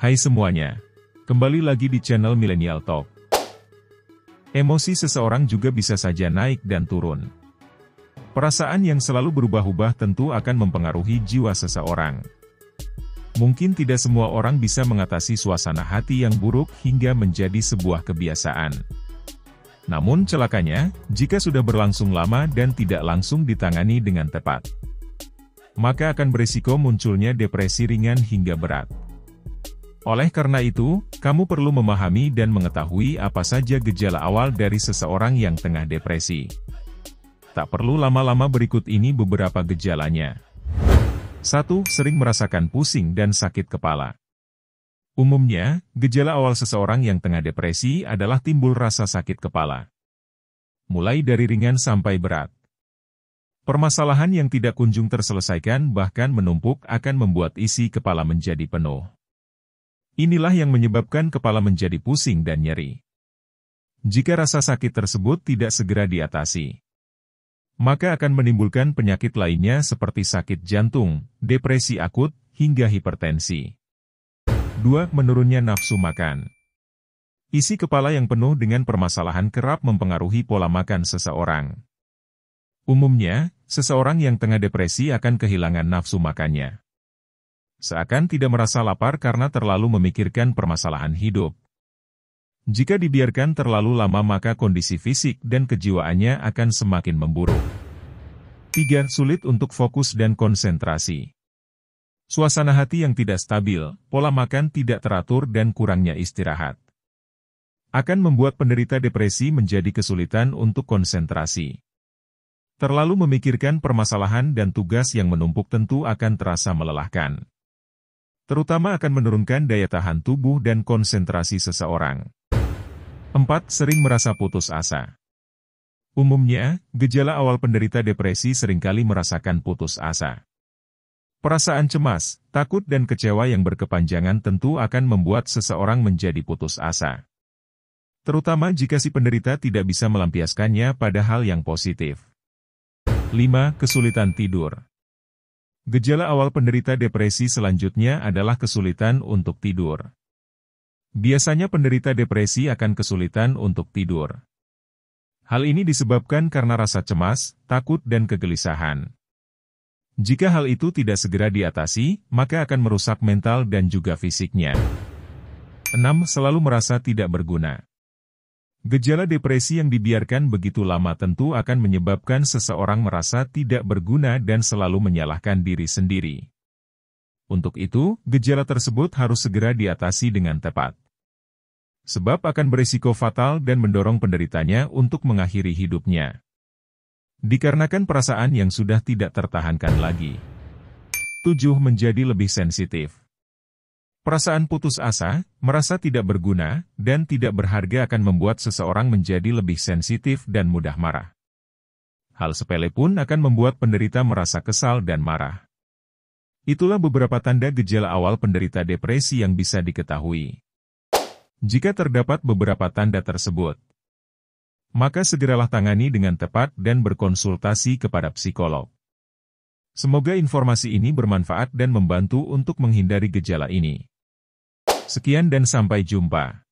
Hai semuanya. Kembali lagi di channel Millennial Talk. Emosi seseorang juga bisa saja naik dan turun. Perasaan yang selalu berubah-ubah tentu akan mempengaruhi jiwa seseorang. Mungkin tidak semua orang bisa mengatasi suasana hati yang buruk hingga menjadi sebuah kebiasaan. Namun celakanya, jika sudah berlangsung lama dan tidak langsung ditangani dengan tepat, maka akan berisiko munculnya depresi ringan hingga berat. Oleh karena itu, kamu perlu memahami dan mengetahui apa saja gejala awal dari seseorang yang tengah depresi. Tak perlu lama-lama berikut ini beberapa gejalanya. 1. Sering merasakan pusing dan sakit kepala. Umumnya, gejala awal seseorang yang tengah depresi adalah timbul rasa sakit kepala. Mulai dari ringan sampai berat. Permasalahan yang tidak kunjung terselesaikan bahkan menumpuk akan membuat isi kepala menjadi penuh. Inilah yang menyebabkan kepala menjadi pusing dan nyeri. Jika rasa sakit tersebut tidak segera diatasi, maka akan menimbulkan penyakit lainnya seperti sakit jantung, depresi akut, hingga hipertensi. 2. Menurunnya nafsu makan. Isi kepala yang penuh dengan permasalahan kerap mempengaruhi pola makan seseorang. Umumnya, seseorang yang tengah depresi akan kehilangan nafsu makannya seakan tidak merasa lapar karena terlalu memikirkan permasalahan hidup. Jika dibiarkan terlalu lama maka kondisi fisik dan kejiwaannya akan semakin memburuk. 3. Sulit untuk fokus dan konsentrasi. Suasana hati yang tidak stabil, pola makan tidak teratur dan kurangnya istirahat. Akan membuat penderita depresi menjadi kesulitan untuk konsentrasi. Terlalu memikirkan permasalahan dan tugas yang menumpuk tentu akan terasa melelahkan terutama akan menurunkan daya tahan tubuh dan konsentrasi seseorang. 4. Sering merasa putus asa Umumnya, gejala awal penderita depresi seringkali merasakan putus asa. Perasaan cemas, takut dan kecewa yang berkepanjangan tentu akan membuat seseorang menjadi putus asa. Terutama jika si penderita tidak bisa melampiaskannya pada hal yang positif. 5. Kesulitan tidur Gejala awal penderita depresi selanjutnya adalah kesulitan untuk tidur. Biasanya penderita depresi akan kesulitan untuk tidur. Hal ini disebabkan karena rasa cemas, takut dan kegelisahan. Jika hal itu tidak segera diatasi, maka akan merusak mental dan juga fisiknya. 6. Selalu merasa tidak berguna. Gejala depresi yang dibiarkan begitu lama tentu akan menyebabkan seseorang merasa tidak berguna dan selalu menyalahkan diri sendiri. Untuk itu, gejala tersebut harus segera diatasi dengan tepat. Sebab akan berisiko fatal dan mendorong penderitanya untuk mengakhiri hidupnya. Dikarenakan perasaan yang sudah tidak tertahankan lagi. 7. Menjadi lebih sensitif Perasaan putus asa, merasa tidak berguna, dan tidak berharga akan membuat seseorang menjadi lebih sensitif dan mudah marah. Hal sepele pun akan membuat penderita merasa kesal dan marah. Itulah beberapa tanda gejala awal penderita depresi yang bisa diketahui. Jika terdapat beberapa tanda tersebut, maka segeralah tangani dengan tepat dan berkonsultasi kepada psikolog. Semoga informasi ini bermanfaat dan membantu untuk menghindari gejala ini. Sekian dan sampai jumpa.